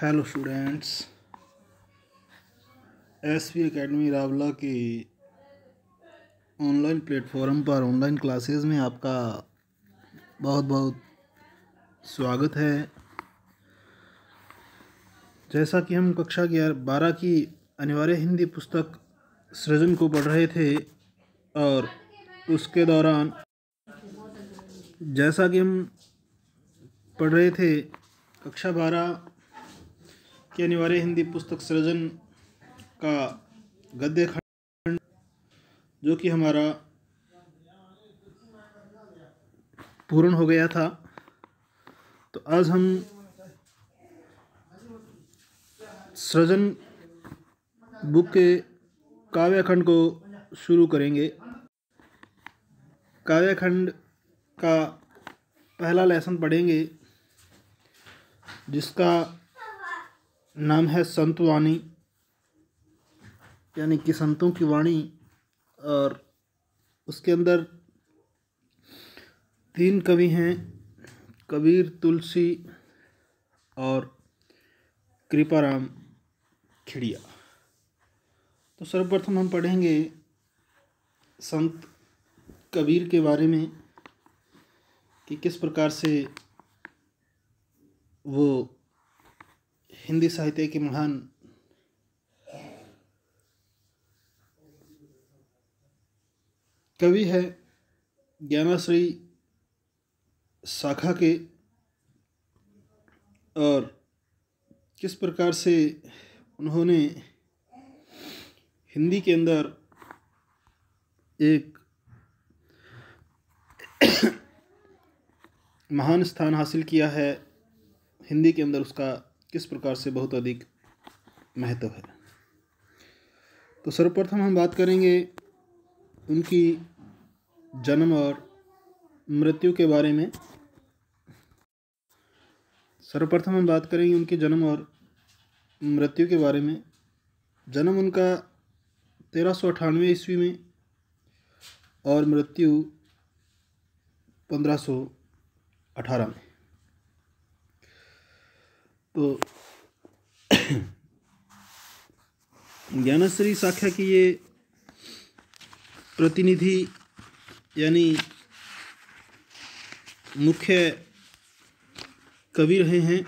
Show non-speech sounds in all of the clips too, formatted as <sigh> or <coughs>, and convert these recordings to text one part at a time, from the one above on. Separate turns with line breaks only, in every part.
hello students S P academy Rawla के online platform पर online classes में आपका बहुत बहुत स्वागत है जैसा कि हम कक्षा ग्यारह बारह की अनिवार्य हिंदी पुस्तक सृजन को पढ़ रहे थे और उसके दौरान जैसा कि हम पढ़ रहे थे कक्षा बारह की अनिवार्य हिंदी पुस्तक सृजन का गद्य खंड जो कि हमारा पूर्ण हो गया था तो आज हम सृजन बुक के काव्यखंड को शुरू करेंगे काव्यखंड का पहला लेसन पढ़ेंगे जिसका नाम है संत वाणी यानी कि संतों की वाणी और उसके अंदर तीन कवि हैं कबीर तुलसी और कृपाराम खिड़िया तो सर्वप्रथम हम पढ़ेंगे संत कबीर के बारे में कि किस प्रकार से वो हिंदी साहित्य की महान कवि है ज्ञानाश्री शाखा के और किस प्रकार से उन्होंने हिंदी के अंदर एक <coughs> महान स्थान हासिल किया है हिंदी के अंदर उसका किस प्रकार से बहुत अधिक महत्व है तो सर्वप्रथम हम बात करेंगे उनकी जन्म और मृत्यु के बारे में सर्वप्रथम हम बात करेंगे उनके जन्म और मृत्यु के बारे में जन्म उनका तेरह सौ अठानवे ईस्वी में और मृत्यु पंद्रह सौ अठारह में तो ज्ञानश्री शाखा की ये प्रतिनिधि यानी मुख्य कवि रहे हैं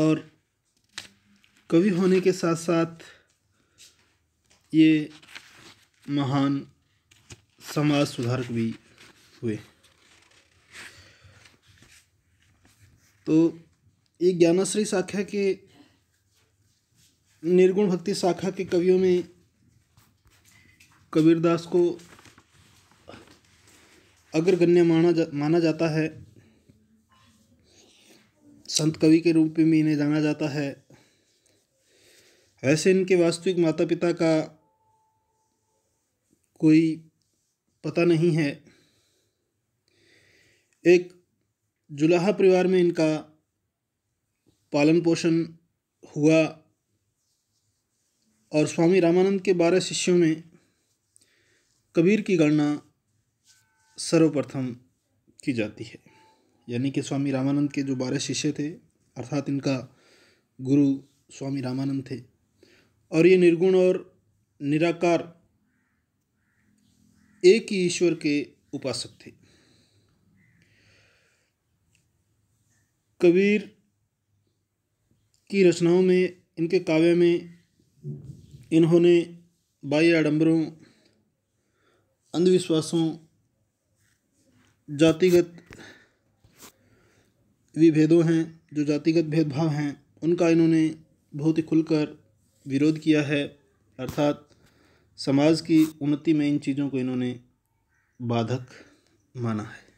और कवि होने के साथ साथ ये महान समाज सुधारक भी हुए तो ये ज्ञानाश्री शाखा के निर्गुण भक्ति शाखा के कवियों में कबीरदास को अग्रगण्य माना जा माना जाता है संत कवि के रूप में इन्हें जाना जाता है ऐसे इनके वास्तविक माता पिता का कोई पता नहीं है एक जुलाहा परिवार में इनका पालन पोषण हुआ और स्वामी रामानंद के बारह शिष्यों में कबीर की गणना सर्वप्रथम की जाती है यानी कि स्वामी रामानंद के जो बारह शिष्य थे अर्थात इनका गुरु स्वामी रामानंद थे और ये निर्गुण और निराकार एक ही ईश्वर के उपासक थे कबीर की रचनाओं में इनके काव्य में इन्होंने बाह्य आडंबरों अंधविश्वासों जातिगत विभेदों हैं जो जातिगत भेदभाव हैं उनका इन्होंने बहुत ही खुलकर विरोध किया है अर्थात समाज की उन्नति में इन चीज़ों को इन्होंने बाधक माना है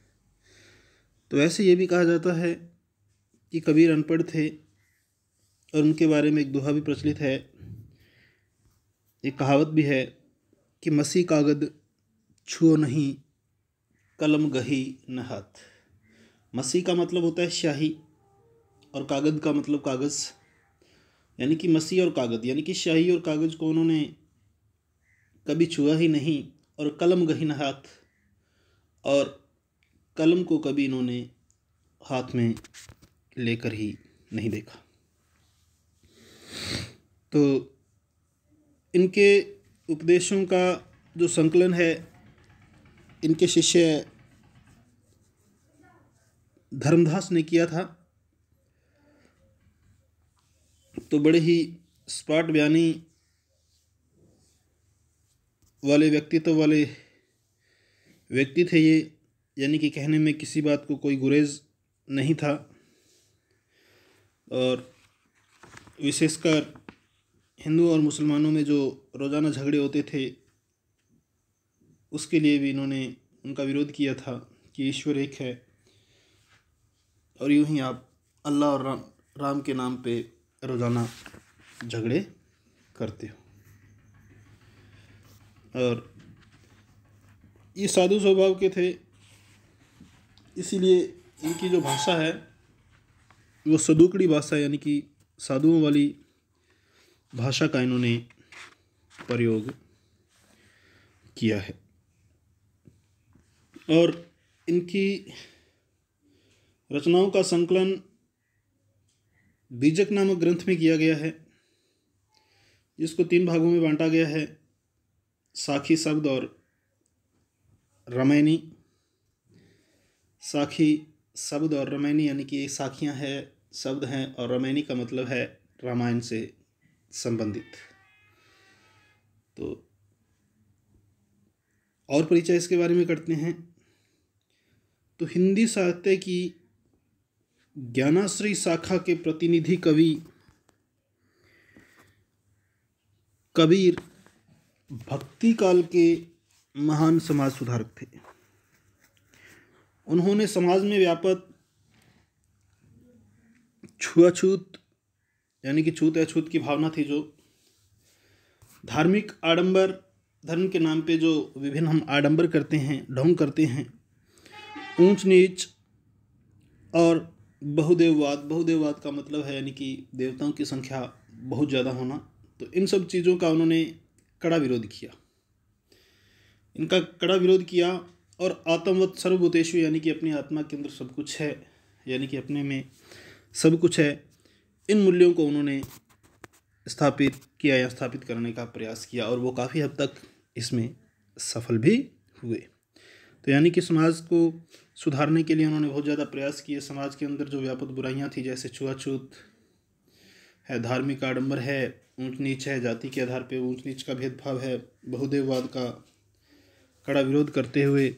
तो ऐसे ये भी कहा जाता है कि कबीर अनपढ़ थे और उनके बारे में एक दोहा भी प्रचलित है एक कहावत भी है कि मसी कागद छुओ नहीं कलम गही न हाथ मसी का मतलब होता है शाही और कागद का मतलब कागज़ यानी कि मसी और कागज़ यानी कि शाही और कागज़ को उन्होंने कभी छुआ ही नहीं और कलम गही न हाथ और कलम को कभी इन्होंने हाथ में लेकर ही नहीं देखा तो इनके उपदेशों का जो संकलन है इनके शिष्य धर्मदास ने किया था तो बड़े ही स्पाट बयानी वाले व्यक्तित्व वाले व्यक्ति थे ये यानी कि कहने में किसी बात को कोई गुरेज नहीं था और विशेषकर हिंदू और मुसलमानों में जो रोज़ाना झगड़े होते थे उसके लिए भी इन्होंने उनका विरोध किया था कि ईश्वर एक है और यूं ही आप अल्लाह और राम राम के नाम पे रोज़ाना झगड़े करते हो और ये साधु स्वभाव के थे इसीलिए इनकी जो भाषा है वो सदुकड़ी भाषा यानी कि साधुओं वाली भाषा का इन्होंने प्रयोग किया है और इनकी रचनाओं का संकलन बीजक नामक ग्रंथ में किया गया है जिसको तीन भागों में बांटा गया है साखी शब्द और रामायणी साखी शब्द और रामायणी यानी कि ये साखियाँ हैं शब्द हैं और रामायणी का मतलब है रामायण से संबंधित तो और परिचय इसके बारे में करते हैं तो हिंदी साहित्य की ज्ञानाश्री शाखा के प्रतिनिधि कवि कबीर भक्ति काल के महान समाज सुधारक थे उन्होंने समाज में व्यापक छुआछूत यानी कि छूत अछूत की भावना थी जो धार्मिक आडंबर धर्म के नाम पे जो विभिन्न हम आडंबर करते हैं ढोंग करते हैं ऊंच नीच और बहुदेववाद बहुदेववाद का मतलब है यानी कि देवताओं की संख्या बहुत ज़्यादा होना तो इन सब चीज़ों का उन्होंने कड़ा विरोध किया इनका कड़ा विरोध किया और आत्मवत सर्वभूतेशु यानी कि अपनी आत्मा के अंदर सब कुछ है यानी कि अपने में सब कुछ है इन मूल्यों को उन्होंने स्थापित किया या स्थापित करने का प्रयास किया और वो काफ़ी हद तक इसमें सफल भी हुए तो यानी कि समाज को सुधारने के लिए उन्होंने बहुत ज़्यादा प्रयास किए समाज के अंदर जो व्यापक बुराइयाँ थी जैसे छुआछूत है धार्मिक आडम्बर है ऊंच नीच है जाति के आधार पर ऊंच नीच का भेदभाव है बहुदेववाद का कड़ा विरोध करते हुए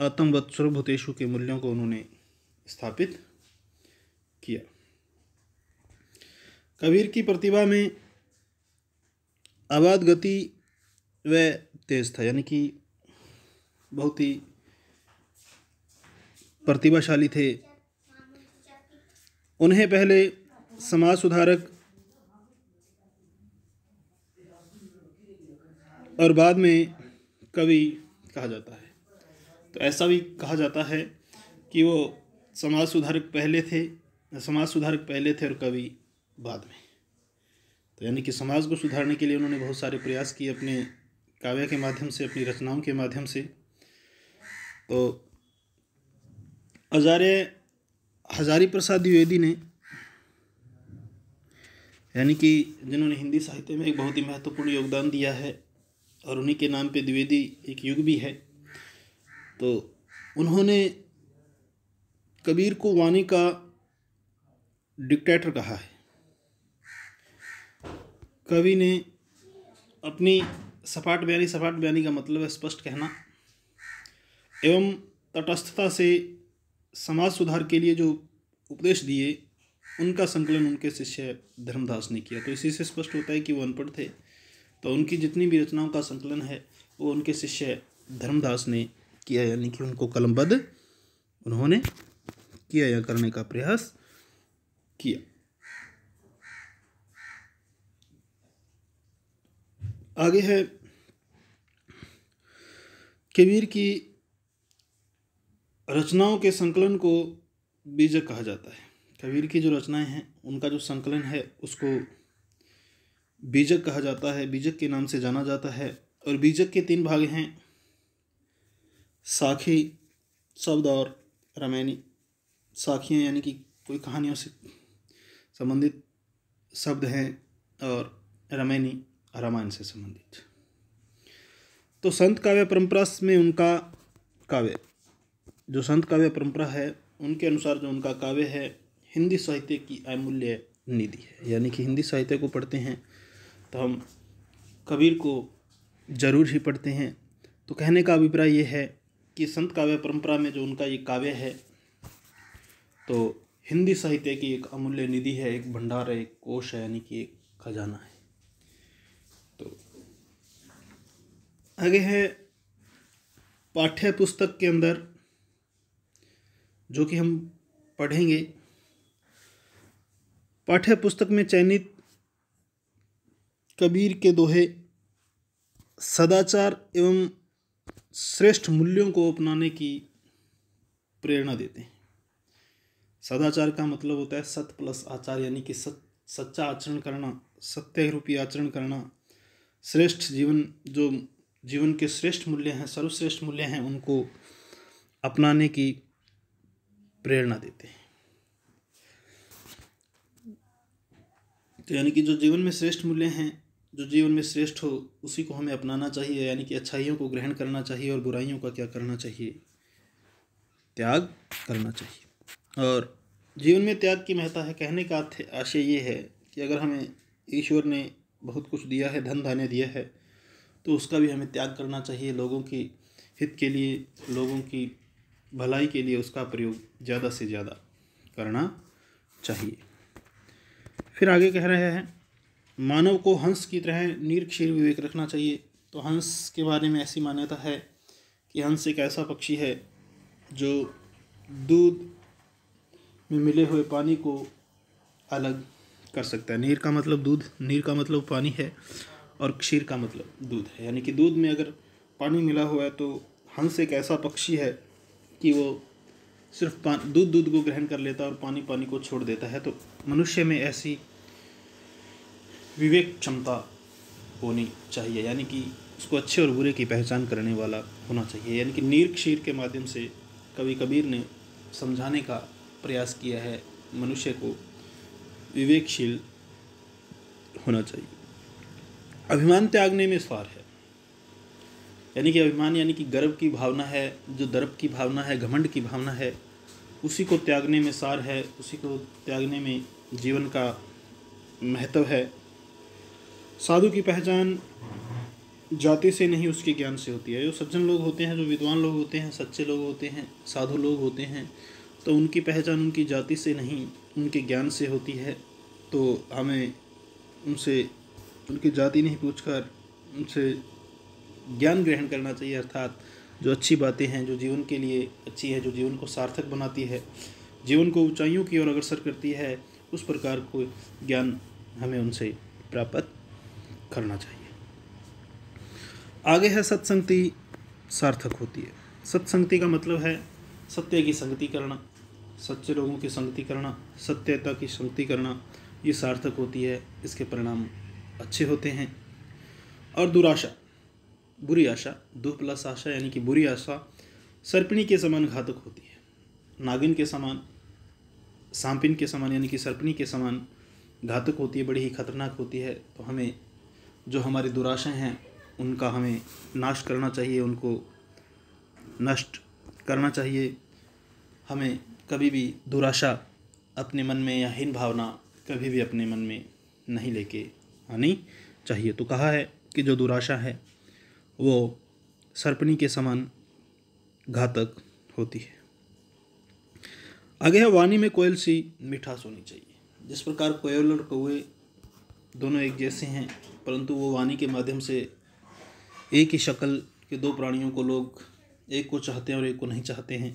आत्मवत सर्वभूतेशु के मूल्यों को उन्होंने स्थापित किया कबीर की प्रतिभा में आवाद गति व तेज था यानी कि बहुत ही प्रतिभाशाली थे उन्हें पहले समाज सुधारक और बाद में कवि कहा जाता है तो ऐसा भी कहा जाता है कि वो समाज सुधारक पहले थे समाज सुधारक पहले थे और कवि बाद में तो यानी कि समाज को सुधारने के लिए उन्होंने बहुत सारे प्रयास किए अपने काव्य के माध्यम से अपनी रचनाओं के माध्यम से तो हजारे हजारी प्रसाद द्विवेदी ने यानी कि जिन्होंने हिंदी साहित्य में एक बहुत ही महत्वपूर्ण योगदान दिया है और उन्हीं के नाम पे द्विवेदी एक युग भी है तो उन्होंने कबीर को वाणी का डिक्टेटर कहा है कवि ने अपनी सपाट बयानी सपाट बयानी का मतलब है स्पष्ट कहना एवं तटस्थता से समाज सुधार के लिए जो उपदेश दिए उनका संकलन उनके शिष्य धर्मदास ने किया तो इसी से स्पष्ट होता है कि वो अनपढ़ थे तो उनकी जितनी भी रचनाओं का संकलन है वो उनके शिष्य धर्मदास ने किया यानी कि उनको कलमबद्ध उन्होंने किया या करने का प्रयास किया आगे है कबीर की रचनाओं के संकलन को बीजक कहा जाता है कबीर की जो रचनाएं हैं उनका जो संकलन है उसको बीजक कहा जाता है बीजक के नाम से जाना जाता है और बीजक के तीन भाग हैं साखी शब्द और रामायणी साखियाँ यानी कि कोई कहानियों से संबंधित शब्द हैं और रामायणी रामायण से संबंधित तो संत काव्य परंपरा में उनका काव्य जो संत काव्य परंपरा है उनके अनुसार जो उनका काव्य है हिंदी साहित्य की अमूल्य निधि है यानी कि हिंदी साहित्य को पढ़ते हैं तो हम कबीर को ज़रूर ही पढ़ते हैं तो कहने का अभिप्राय ये है की संत काव्य परंपरा में जो उनका ये काव्य है तो हिंदी साहित्य की एक अमूल्य निधि है एक भंडार है एक कोष है यानी कि एक खजाना है तो आगे है पाठ्य पुस्तक के अंदर जो कि हम पढ़ेंगे पाठ्य पुस्तक में चयनित कबीर के दोहे सदाचार एवं श्रेष्ठ मूल्यों को अपनाने की प्रेरणा देते हैं सदाचार का मतलब होता है सत प्लस आचार यानी कि सत सच्चा आचरण करना सत्य रूपी आचरण करना श्रेष्ठ जीवन जो जीवन के श्रेष्ठ मूल्य हैं सर्वश्रेष्ठ मूल्य हैं उनको अपनाने की प्रेरणा देते हैं तो यानी कि जो जीवन में श्रेष्ठ मूल्य हैं जो जीवन में श्रेष्ठ हो उसी को हमें अपनाना चाहिए यानी कि अच्छाइयों को ग्रहण करना चाहिए और बुराइयों का क्या करना चाहिए त्याग करना चाहिए और जीवन में त्याग की महत्ता है कहने का आशय ये है कि अगर हमें ईश्वर ने बहुत कुछ दिया है धन धाने दिया है तो उसका भी हमें त्याग करना चाहिए लोगों की हित के लिए लोगों की भलाई के लिए उसका प्रयोग ज़्यादा से ज़्यादा करना चाहिए फिर आगे कह रहे हैं मानव को हंस की तरह निरक्षीर विवेक रखना चाहिए तो हंस के बारे में ऐसी मान्यता है कि हंस एक ऐसा पक्षी है जो दूध में मिले हुए पानी को अलग कर सकता है नीर का मतलब दूध नीर का मतलब पानी है और क्षीर का मतलब दूध है यानी कि दूध में अगर पानी मिला हुआ है तो हंस एक ऐसा पक्षी है कि वो सिर्फ दूध दूध को ग्रहण कर लेता है और पानी पानी को छोड़ देता है तो मनुष्य में ऐसी विवेक क्षमता होनी चाहिए यानी कि उसको अच्छे और बुरे की पहचान करने वाला होना चाहिए यानी कि नीरक्षीर के माध्यम से कवि कबीर ने समझाने का प्रयास किया है मनुष्य को विवेकशील होना चाहिए अभिमान त्यागने में सार है यानी कि अभिमान यानी कि गर्व की भावना है जो दर्प की भावना है घमंड की भावना है उसी को त्यागने में सार है उसी को त्यागने में जीवन का महत्व है साधु की पहचान जाति से नहीं उसके ज्ञान से होती है जो सज्जन लोग होते हैं जो विद्वान लोग होते हैं सच्चे लोग होते हैं साधु लोग होते हैं तो उनकी पहचान उनकी जाति से नहीं उनके ज्ञान से होती है तो हमें उनसे उनकी जाति नहीं पूछकर उनसे ज्ञान ग्रहण करना चाहिए अर्थात जो अच्छी बातें हैं जो जीवन के लिए अच्छी है जो जीवन को सार्थक बनाती है जीवन को ऊंचाइयों की ओर अग्रसर करती है उस प्रकार को ज्ञान हमें उनसे प्राप्त करना चाहिए आगे है सत्संगति सार्थक होती है सत्संगति का मतलब है सत्य की संगति करना सच्चे लोगों की संगति करना सत्यता की संगति करना ये सार्थक होती है इसके परिणाम अच्छे होते हैं और दुराशा बुरी आशा दो प्लस आशा यानी कि बुरी आशा सर्पिणी के समान घातक होती है नागिन के समान सांपिन के समान यानी कि सर्पिणी के समान घातक होती है बड़ी ही खतरनाक होती है तो हमें जो हमारी दुराशें हैं उनका हमें नाश करना चाहिए उनको नष्ट करना चाहिए हमें कभी भी दुराशा अपने मन में या हीन भावना कभी भी अपने मन में नहीं लेके आनी चाहिए तो कहा है कि जो दुराशा है वो सर्पणी के समान घातक होती है आगे है वाणी में कोयल सी मिठास होनी चाहिए जिस प्रकार कोयल और कौए दोनों एक जैसे हैं परंतु वो वाणी के माध्यम से एक ही शक्ल के दो प्राणियों को लोग एक को चाहते हैं और एक को नहीं चाहते हैं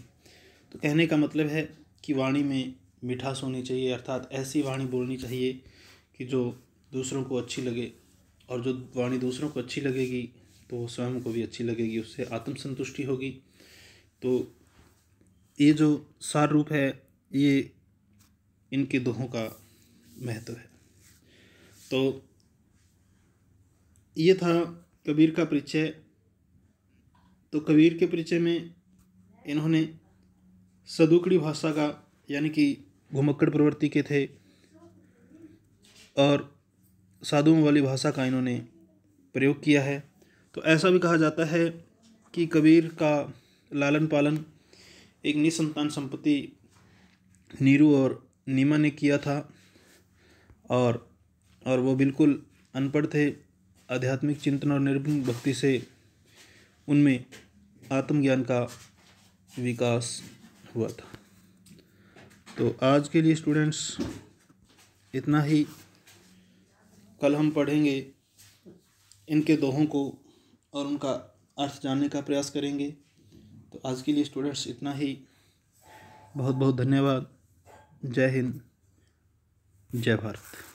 तो कहने का मतलब है कि वाणी में मिठास होनी चाहिए अर्थात ऐसी वाणी बोलनी चाहिए कि जो दूसरों को अच्छी लगे और जो वाणी दूसरों को अच्छी लगेगी तो वो स्वयं को भी अच्छी लगेगी उससे आत्मसंतुष्टि होगी तो ये जो सार रूप है ये इनके दोहों का महत्व है तो ये था कबीर का परिचय तो कबीर के परिचय में इन्होंने सदुकड़ी भाषा का यानी कि घुमक्कड़ प्रवृत्ति के थे और साधुओं वाली भाषा का इन्होंने प्रयोग किया है तो ऐसा भी कहा जाता है कि कबीर का लालन पालन एक निसंतान संपत्ति नीरू और नीमा ने किया था और और वो बिल्कुल अनपढ़ थे आध्यात्मिक चिंतन और निर्गुण भक्ति से उनमें आत्मज्ञान का विकास हुआ था तो आज के लिए स्टूडेंट्स इतना ही कल हम पढ़ेंगे इनके दोहों को और उनका अर्थ जानने का प्रयास करेंगे तो आज के लिए स्टूडेंट्स इतना ही बहुत बहुत धन्यवाद जय हिंद जय भारत